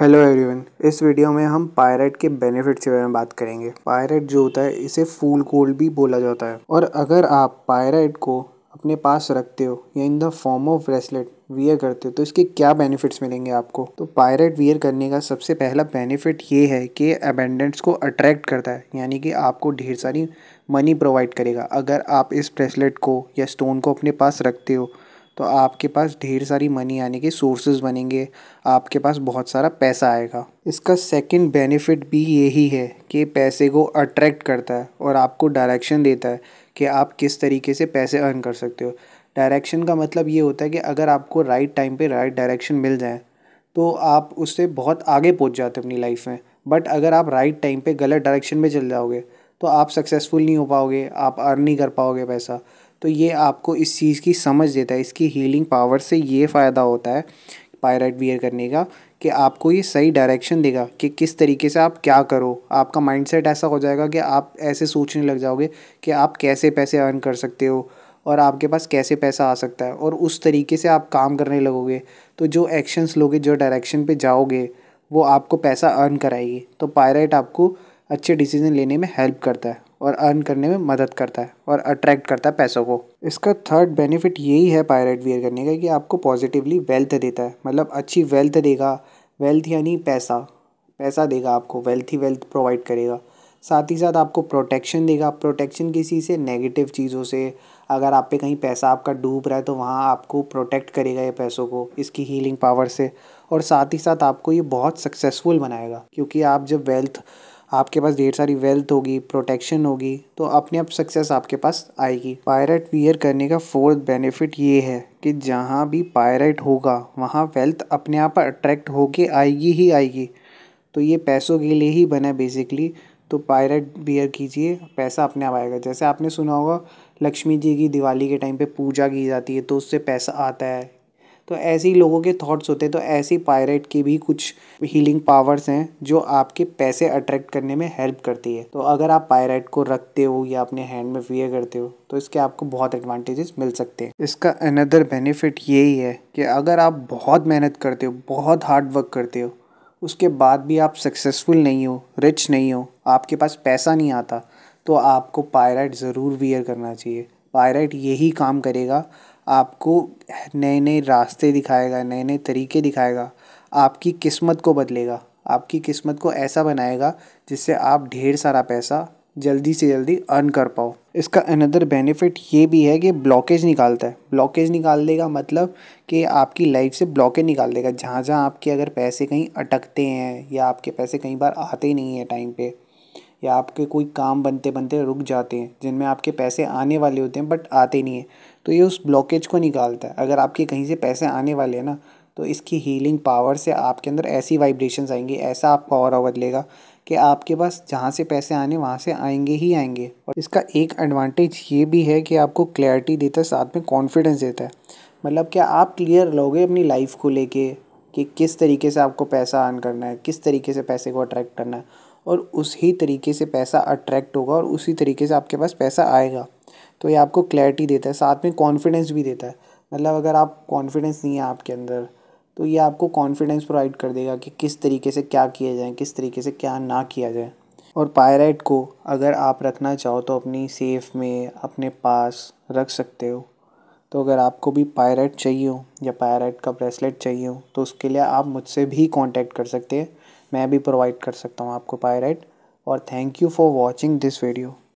hello everyone इस video में हम पायरेट के बेनिफिट्स के बारे में बात करेंगे पायरेट जो होता है इसे फूल कोल्ड भी बोला जाता है और अगर आप पायरेट को अपने पास रखते हो या in the form of bracelet wear करते हो तो इसके क्या बेनिफिट्स मिलेंगे आपको तो पायरेट वियर करने का सबसे पहला बेनिफिट ये है कि अबेंडेंट्स को अट्रैक्ट करता है यानी कि आपको ढेर सारी मनी प्रोवाइड करेगा अगर आप इस ब्रेसलेट को या स्टोन को अपने पास रखते हो तो आपके पास ढेर सारी मनी आने के सोर्सेज बनेंगे आपके पास बहुत सारा पैसा आएगा इसका सेकंड बेनिफिट भी यही है कि पैसे को अट्रैक्ट करता है और आपको डायरेक्शन देता है कि आप किस तरीके से पैसे अर्न कर सकते हो डायरेक्शन का मतलब ये होता है कि अगर आपको राइट टाइम पे राइट डायरेक्शन मिल जाए तो आप उससे बहुत आगे पहुंच जाते हो अपनी लाइफ में बट अगर आप राइट टाइम पे गलत डायरेक्शन में चल जाओगे तो आप सक्सेसफुल नहीं हो पाओगे आप अर्न नहीं कर पाओगे पैसा तो ये आपको इस चीज़ की समझ देता है इसकी हीलिंग पावर से ये फ़ायदा होता है पायरेट वियर करने का कि आपको ये सही डायरेक्शन देगा कि किस तरीके से आप क्या करो आपका माइंडसेट ऐसा हो जाएगा कि आप ऐसे सोचने लग जाओगे कि आप कैसे पैसे अर्न कर सकते हो और आपके पास कैसे पैसा आ सकता है और उस तरीके से आप काम करने लगोगे तो जो एक्शंस लोगे जो डायरेक्शन पे जाओगे वो आपको पैसा अर्न कराएगी तो पायरेट आपको अच्छे डिसीजन लेने में हेल्प करता है और अर्न करने में मदद करता है और अट्रैक्ट करता है पैसों को इसका थर्ड बेनिफिट यही है पायरेट वियर करने का कि आपको पॉजिटिवली वेल्थ देता है मतलब अच्छी वेल्थ देगा वेल्थ यानी पैसा पैसा देगा आपको वेल्थ ही वेल्थ प्रोवाइड करेगा साथ ही साथ आपको प्रोटेक्शन देगा प्रोटेक्शन किसी से नेगेटिव चीज़ों से अगर आप पे कहीं पैसा आपका डूब रहा है तो वहाँ आपको प्रोटेक्ट करेगा ये पैसों को इसकी हीलिंग पावर से और साथ ही साथ आपको ये बहुत सक्सेसफुल बनाएगा क्योंकि आप जब वेल्थ आपके पास ढेर सारी वेल्थ होगी प्रोटेक्शन होगी तो अपने आप सक्सेस आपके पास आएगी पायरेट वियर करने का फोर्थ बेनिफिट ये है कि जहाँ भी पायरेट होगा वहाँ वेल्थ अपने आप अट्रैक्ट होके आएगी ही आएगी तो ये पैसों के लिए ही बना बेसिकली तो पायरेट वियर कीजिए पैसा अपने आप आएगा जैसे आपने सुना होगा लक्ष्मी जी की दिवाली के टाइम पे पूजा की जाती है तो उससे पैसा आता है तो ऐसे ही लोगों के थॉट्स होते हैं तो ऐसे पायरेट की भी कुछ हीलिंग पावर्स हैं जो आपके पैसे अट्रैक्ट करने में हेल्प करती है तो अगर आप पायरेट को रखते हो या अपने हैंड में वियर करते हो तो इसके आपको बहुत एडवांटेजेस मिल सकते हैं इसका अनदर बेनिफिट यही है कि अगर आप बहुत मेहनत करते हो बहुत हार्ड वर्क करते हो उसके बाद भी आप सक्सेसफुल नहीं हो रिच नहीं हो आपके पास पैसा नहीं आता तो आपको पायराइट ज़रूर वियर करना चाहिए पायराइट यही काम करेगा आपको नए नए रास्ते दिखाएगा नए नए तरीके दिखाएगा आपकी किस्मत को बदलेगा आपकी किस्मत को ऐसा बनाएगा जिससे आप ढेर सारा पैसा जल्दी से जल्दी अर्न कर पाओ इसका अनदर बेनिफिट ये भी है कि ब्लॉकेज निकालता है ब्लॉकेज निकाल देगा मतलब कि आपकी लाइफ से ब्लॉकेज निकाल देगा जहाँ जहाँ आपके अगर पैसे कहीं अटकते हैं या आपके पैसे कई बार आते ही नहीं हैं टाइम पर या आपके कोई काम बनते बनते रुक जाते हैं जिनमें आपके पैसे आने वाले होते हैं बट आते नहीं हैं तो ये उस ब्लॉकेज को निकालता है अगर आपके कहीं से पैसे आने वाले हैं ना तो इसकी हीलिंग पावर से आपके अंदर ऐसी वाइब्रेशन आएंगी ऐसा आपका और बदलेगा कि आपके पास जहाँ से पैसे आने वहाँ से आएंगे ही आएंगे और इसका एक एडवांटेज ये भी है कि आपको क्लैरिटी देता है साथ में कॉन्फिडेंस देता है मतलब क्या आप क्लियर लोगे अपनी लाइफ को लेके कि किस तरीके से आपको पैसा अर्न करना है किस तरीके से पैसे को अट्रैक्ट करना है और उसी तरीके से पैसा अट्रैक्ट होगा और उसी तरीके से आपके पास पैसा आएगा तो ये आपको क्लैरिटी देता है साथ में कॉन्फिडेंस भी देता है मतलब अगर आप कॉन्फिडेंस नहीं है आपके अंदर तो ये आपको कॉन्फिडेंस प्रोवाइड कर देगा कि किस तरीके से क्या किया जाए किस तरीके से क्या ना किया जाए और पायराइट को अगर आप रखना चाहो तो अपनी सेफ़ में अपने पास रख सकते हो तो अगर आपको भी पायराइट चाहिए हो या पायराइट का ब्रेसलेट चाहिए हो तो उसके लिए आप मुझसे भी कांटेक्ट कर सकते हैं मैं भी प्रोवाइड कर सकता हूँ आपको पायरेट और thank you for watching this video